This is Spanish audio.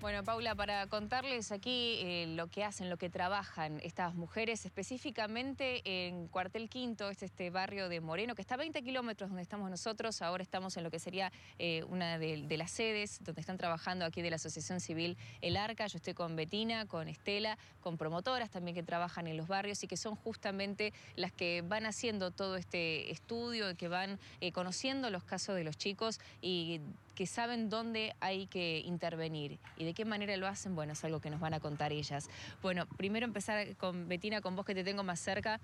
Bueno, Paula, para contarles aquí eh, lo que hacen, lo que trabajan estas mujeres, específicamente en Cuartel Quinto, este, este barrio de Moreno, que está a 20 kilómetros donde estamos nosotros, ahora estamos en lo que sería eh, una de, las sedes donde están trabajando aquí de la Asociación Civil El Arca. Yo estoy con Betina, con Estela, con promotoras también que trabajan en los barrios y que son justamente las que van haciendo todo este estudio, que van eh, conociendo los casos de los chicos y que saben dónde hay que intervenir y de qué manera lo hacen, bueno, es algo que nos van a contar ellas. Bueno, primero empezar con Betina, con vos que te tengo más cerca.